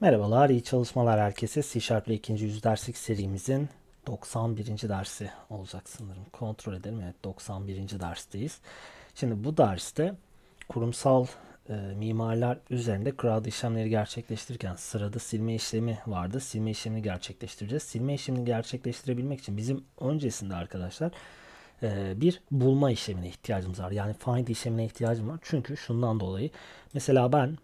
Merhabalar, iyi çalışmalar herkese. C Sharp'la ikinci yüz derslik serimizin 91. dersi olacak sanırım. Kontrol edelim. Evet, 91. dersteyiz. Şimdi bu derste kurumsal e, mimarlar üzerinde crowd işlemleri gerçekleştirirken sırada silme işlemi vardı. Silme işlemini gerçekleştireceğiz. Silme işlemini gerçekleştirebilmek için bizim öncesinde arkadaşlar e, bir bulma işlemine ihtiyacımız var. Yani find işlemine ihtiyacım var. Çünkü şundan dolayı mesela ben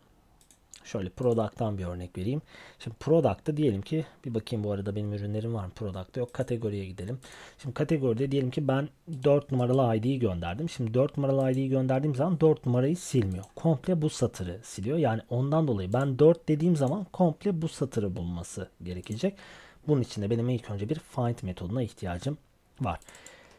Şöyle product'tan bir örnek vereyim. Şimdi product'ta diyelim ki bir bakayım bu arada benim ürünlerim var mı product'ta yok. Kategoriye gidelim. Şimdi kategoride diyelim ki ben 4 numaralı ID'yi gönderdim. Şimdi 4 numaralı ID'yi gönderdiğim zaman 4 numarayı silmiyor. Komple bu satırı siliyor. Yani ondan dolayı ben 4 dediğim zaman komple bu satırı bulması gerekecek. Bunun için de benim ilk önce bir find metoduna ihtiyacım var.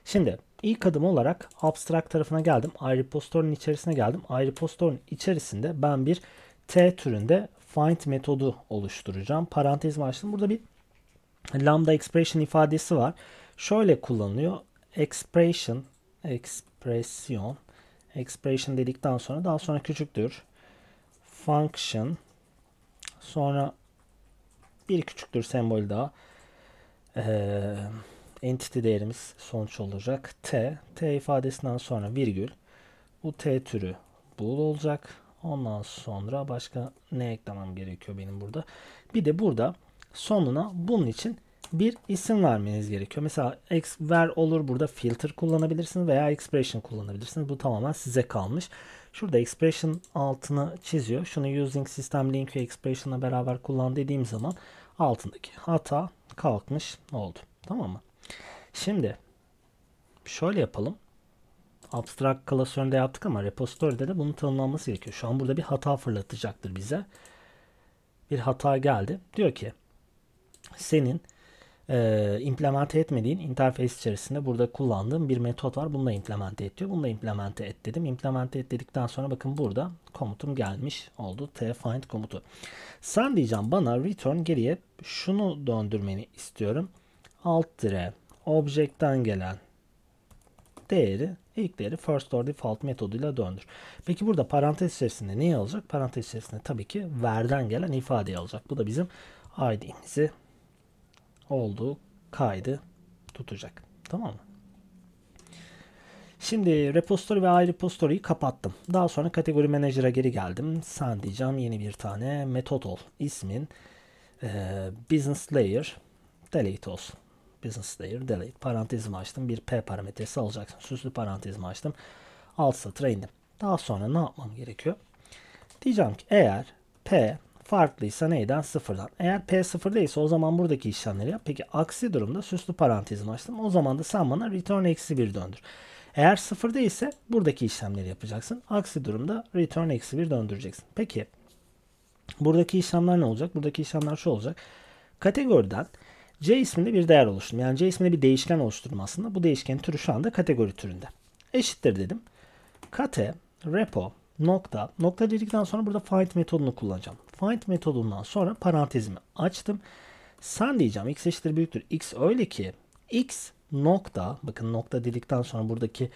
Şimdi ilk adım olarak abstract tarafına geldim. iRepository'nin içerisine geldim. iRepository'nin içerisinde ben bir T türünde find metodu oluşturacağım. Parantez açtım. Burada bir lambda expression ifadesi var. Şöyle kullanılıyor. Expression, expression, expression dedikten sonra daha sonra küçüktür. Function, sonra bir küçüktür sembol daha. Ee, entity değerimiz sonuç olacak. T, T ifadesinden sonra virgül. Bu T türü bool olacak. Ondan sonra başka ne eklemem gerekiyor benim burada? Bir de burada sonuna bunun için bir isim vermeniz gerekiyor. Mesela X ver olur burada filter kullanabilirsiniz veya expression kullanabilirsiniz. Bu tamamen size kalmış. Şurada expression altını çiziyor. Şunu using system link ve expression'la beraber kullan dediğim zaman altındaki hata kalkmış oldu. Tamam mı? Şimdi şöyle yapalım abstract klasöründe yaptık ama repository'de de bunun tanımlanması gerekiyor. Şu an burada bir hata fırlatacaktır bize. Bir hata geldi. Diyor ki senin e, implemente etmediğin interface içerisinde burada kullandığım bir metot var. Bunu da implemente et diyor. Bunu da implemente et dedim. Implemente et dedikten sonra bakın burada komutum gelmiş oldu. T find komutu. Sen diyeceğim bana return geriye şunu döndürmeni istiyorum. Alt dire object'ten gelen değeri ilk değeri first or default metoduyla döndür. Peki burada parantez içerisinde neyi alacak? Parantez içerisinde tabii ki verden gelen ifade alacak. Bu da bizim ID'mizi olduğu kaydı tutacak. Tamam mı? Şimdi repository ve iRepository'yi kapattım. Daha sonra kategori manager'a geri geldim. Sen diyeceğim yeni bir tane metod ol. İsmin e, business layer delete olsun business layer delete parantezimi açtım bir p parametresi alacaksın süslü parantezimi açtım alt satıra indim daha sonra ne yapmam gerekiyor diyeceğim ki eğer p farklıysa neyden sıfırdan eğer p sıfır değilse o zaman buradaki işlemleri yap peki aksi durumda süslü parantezimi açtım o zaman da sen bana return eksi bir döndür eğer sıfır değilse buradaki işlemleri yapacaksın aksi durumda return eksi bir döndüreceksin peki buradaki işlemler ne olacak buradaki işlemler şu olacak kategoriden C isminde bir değer oluşturum. Yani C isminde bir değişken oluşturum aslında. Bu değişkenin türü şu anda kategori türünde. Eşittir dedim. Kate, repo, nokta. Nokta dedikten sonra burada find metodunu kullanacağım. Find metodundan sonra parantezimi açtım. Sen diyeceğim x eşittir büyüktür. x öyle ki x nokta bakın nokta dedikten sonra buradaki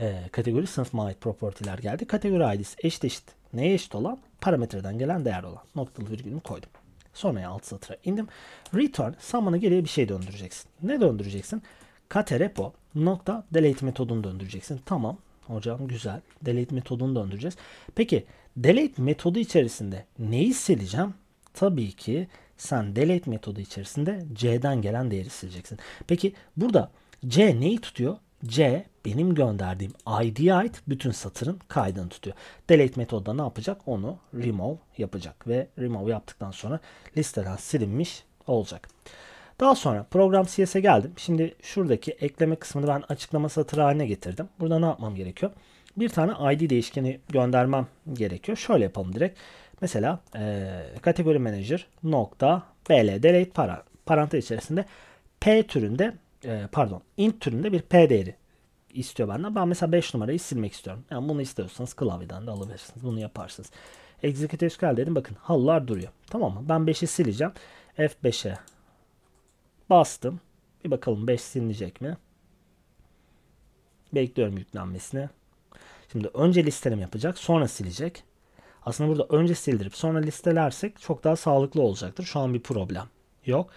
e, kategori sınıfıma ait propertiler geldi. Kategori id'si eşit eşit neye eşit olan? Parametreden gelen değer olan. Noktalı virgülümü koydum. Sonra alt satıra indim. Return summon'a geriye bir şey döndüreceksin. Ne döndüreceksin? katerepo nokta delete metodunu döndüreceksin. Tamam hocam güzel. Delete metodunu döndüreceğiz. Peki delete metodu içerisinde neyi sileceğim? Tabii ki sen delete metodu içerisinde c'den gelen değeri sileceksin. Peki burada c neyi tutuyor? C benim gönderdiğim id'ye ait bütün satırın kaydını tutuyor. Delete metodu da ne yapacak? Onu remove yapacak ve remove yaptıktan sonra listeden silinmiş olacak. Daha sonra program CS'e geldim. Şimdi şuradaki ekleme kısmını ben açıklama satırı haline getirdim. Burada ne yapmam gerekiyor? Bir tane ID değişkeni göndermem gerekiyor. Şöyle yapalım direkt. Mesela e, kategori manager nokta bl delete para, parantez içerisinde p türünde e, pardon int türünde bir p değeri istiyor benden. Ben mesela 5 numarayı silmek istiyorum. Yani bunu istiyorsanız klavyeden de alabilirsiniz. Bunu yaparsınız. Execute SQL dedim bakın hallar duruyor. Tamam mı? Ben 5'i sileceğim. F5'e bastım. Bir bakalım 5 silinecek mi? Bekliyorum yüklenmesini. Şimdi önce listeleme yapacak sonra silecek. Aslında burada önce sildirip sonra listelersek çok daha sağlıklı olacaktır. Şu an bir problem yok.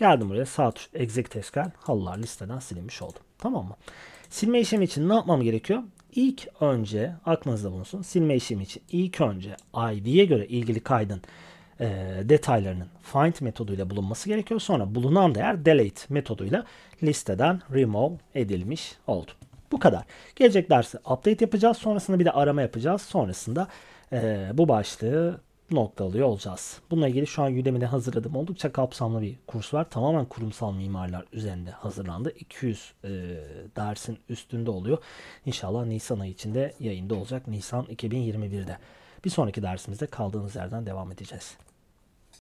Geldim buraya sağ tuş exec tezkel halılar listeden silinmiş oldum. Tamam mı? Silme işlemi için ne yapmam gerekiyor? İlk önce aklınızda bulunsun. Silme işlemi için ilk önce ID'ye göre ilgili kaydın e, detaylarının find metoduyla bulunması gerekiyor. Sonra bulunan değer delete metoduyla listeden remove edilmiş oldu. Bu kadar. Gelecek dersi update yapacağız. Sonrasında bir de arama yapacağız. Sonrasında e, bu başlığı nokta alıyor olacağız. Bununla ilgili şu an Udemy'de hazırladığım oldukça kapsamlı bir kurs var. Tamamen kurumsal mimarlar üzerinde hazırlandı. 200 e, dersin üstünde oluyor. İnşallah Nisan ayı içinde yayında olacak. Nisan 2021'de. Bir sonraki dersimizde kaldığımız yerden devam edeceğiz.